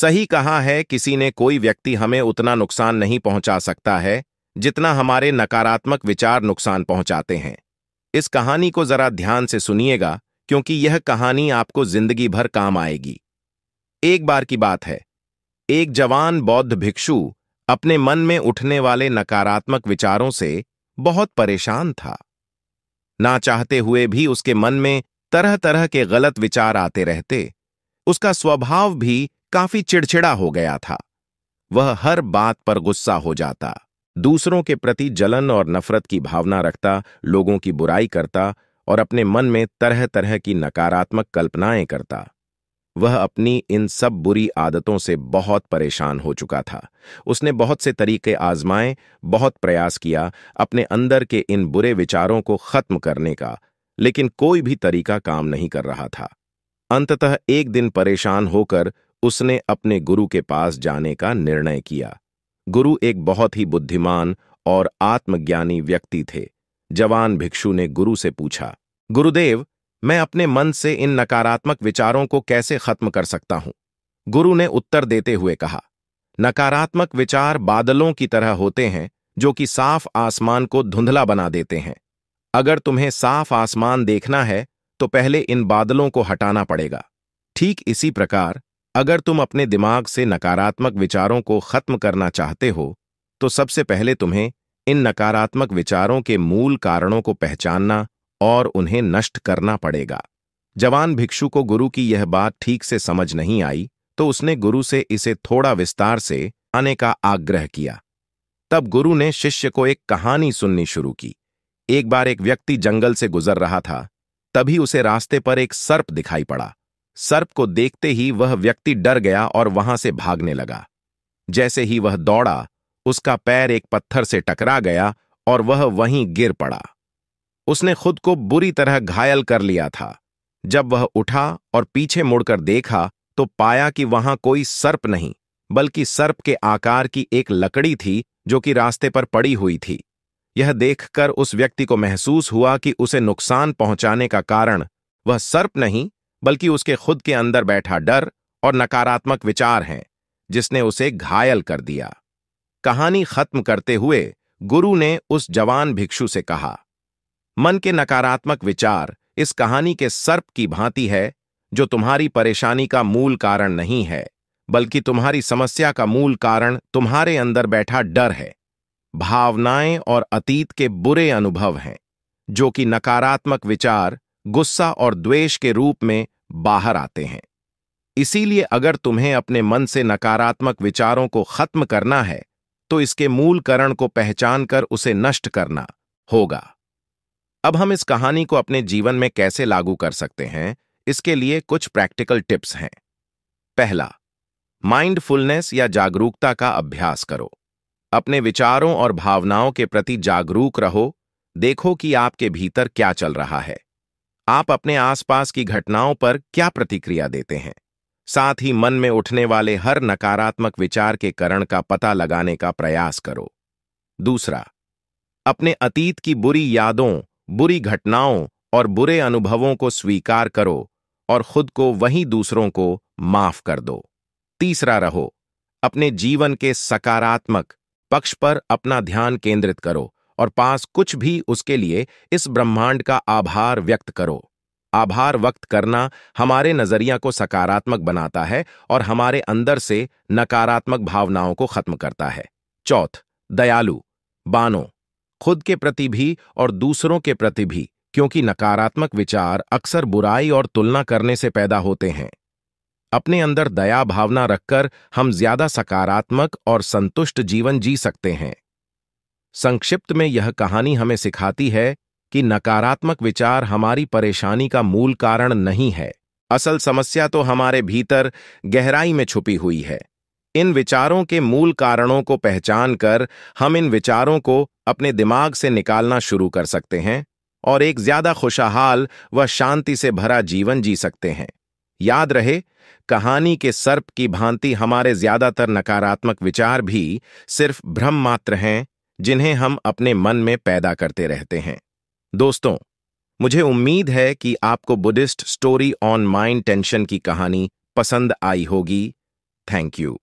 सही कहा है किसी ने कोई व्यक्ति हमें उतना नुकसान नहीं पहुंचा सकता है जितना हमारे नकारात्मक विचार नुकसान पहुंचाते हैं इस कहानी को जरा ध्यान से सुनिएगा क्योंकि यह कहानी आपको जिंदगी भर काम आएगी एक बार की बात है एक जवान बौद्ध भिक्षु अपने मन में उठने वाले नकारात्मक विचारों से बहुत परेशान था ना चाहते हुए भी उसके मन में तरह तरह के गलत विचार आते रहते उसका स्वभाव भी काफी चिड़चिड़ा हो गया था वह हर बात पर गुस्सा हो जाता दूसरों के प्रति जलन और नफरत की भावना रखता लोगों की बुराई करता और अपने मन में तरह तरह की नकारात्मक कल्पनाएं करता वह अपनी इन सब बुरी आदतों से बहुत परेशान हो चुका था उसने बहुत से तरीके आजमाए बहुत प्रयास किया अपने अंदर के इन बुरे विचारों को खत्म करने का लेकिन कोई भी तरीका काम नहीं कर रहा था अंततः एक दिन परेशान होकर उसने अपने गुरु के पास जाने का निर्णय किया गुरु एक बहुत ही बुद्धिमान और आत्मज्ञानी व्यक्ति थे जवान भिक्षु ने गुरु से पूछा गुरुदेव मैं अपने मन से इन नकारात्मक विचारों को कैसे खत्म कर सकता हूं गुरु ने उत्तर देते हुए कहा नकारात्मक विचार बादलों की तरह होते हैं जो कि साफ आसमान को धुंधला बना देते हैं अगर तुम्हें साफ आसमान देखना है तो पहले इन बादलों को हटाना पड़ेगा ठीक इसी प्रकार अगर तुम अपने दिमाग से नकारात्मक विचारों को खत्म करना चाहते हो तो सबसे पहले तुम्हें इन नकारात्मक विचारों के मूल कारणों को पहचानना और उन्हें नष्ट करना पड़ेगा जवान भिक्षु को गुरु की यह बात ठीक से समझ नहीं आई तो उसने गुरु से इसे थोड़ा विस्तार से आने का आग्रह किया तब गुरु ने शिष्य को एक कहानी सुननी शुरू की एक बार एक व्यक्ति जंगल से गुजर रहा था तभी उसे रास्ते पर एक सर्प दिखाई पड़ा सर्प को देखते ही वह व्यक्ति डर गया और वहां से भागने लगा जैसे ही वह दौड़ा उसका पैर एक पत्थर से टकरा गया और वह वहीं गिर पड़ा उसने खुद को बुरी तरह घायल कर लिया था जब वह उठा और पीछे मुड़कर देखा तो पाया कि वहां कोई सर्प नहीं बल्कि सर्प के आकार की एक लकड़ी थी जो कि रास्ते पर पड़ी हुई थी यह देखकर उस व्यक्ति को महसूस हुआ कि उसे नुकसान पहुंचाने का कारण वह सर्प नहीं बल्कि उसके खुद के अंदर बैठा डर और नकारात्मक विचार हैं जिसने उसे घायल कर दिया कहानी खत्म करते हुए गुरु ने उस जवान भिक्षु से कहा मन के नकारात्मक विचार इस कहानी के सर्प की भांति है जो तुम्हारी परेशानी का मूल कारण नहीं है बल्कि तुम्हारी समस्या का मूल कारण तुम्हारे अंदर बैठा डर है भावनाएं और अतीत के बुरे अनुभव हैं जो कि नकारात्मक विचार गुस्सा और द्वेष के रूप में बाहर आते हैं इसीलिए अगर तुम्हें अपने मन से नकारात्मक विचारों को खत्म करना है तो इसके मूल करण को पहचान कर उसे नष्ट करना होगा अब हम इस कहानी को अपने जीवन में कैसे लागू कर सकते हैं इसके लिए कुछ प्रैक्टिकल टिप्स हैं पहला माइंडफुलनेस या जागरूकता का अभ्यास करो अपने विचारों और भावनाओं के प्रति जागरूक रहो देखो कि आपके भीतर क्या चल रहा है आप अपने आसपास की घटनाओं पर क्या प्रतिक्रिया देते हैं साथ ही मन में उठने वाले हर नकारात्मक विचार के कारण का पता लगाने का प्रयास करो दूसरा अपने अतीत की बुरी यादों बुरी घटनाओं और बुरे अनुभवों को स्वीकार करो और खुद को वहीं दूसरों को माफ कर दो तीसरा रहो अपने जीवन के सकारात्मक पक्ष पर अपना ध्यान केंद्रित करो और पास कुछ भी उसके लिए इस ब्रह्मांड का आभार व्यक्त करो आभार व्यक्त करना हमारे नजरिया को सकारात्मक बनाता है और हमारे अंदर से नकारात्मक भावनाओं को खत्म करता है चौथ दयालु बानो खुद के प्रति भी और दूसरों के प्रति भी क्योंकि नकारात्मक विचार अक्सर बुराई और तुलना करने से पैदा होते हैं अपने अंदर दया भावना रखकर हम ज्यादा सकारात्मक और संतुष्ट जीवन जी सकते हैं संक्षिप्त में यह कहानी हमें सिखाती है कि नकारात्मक विचार हमारी परेशानी का मूल कारण नहीं है असल समस्या तो हमारे भीतर गहराई में छुपी हुई है इन विचारों के मूल कारणों को पहचान कर हम इन विचारों को अपने दिमाग से निकालना शुरू कर सकते हैं और एक ज्यादा खुशहाल व शांति से भरा जीवन जी सकते हैं याद रहे कहानी के सर्प की भांति हमारे ज्यादातर नकारात्मक विचार भी सिर्फ भ्रम मात्र हैं जिन्हें हम अपने मन में पैदा करते रहते हैं दोस्तों मुझे उम्मीद है कि आपको Buddhist story on mind tension की कहानी पसंद आई होगी थैंक यू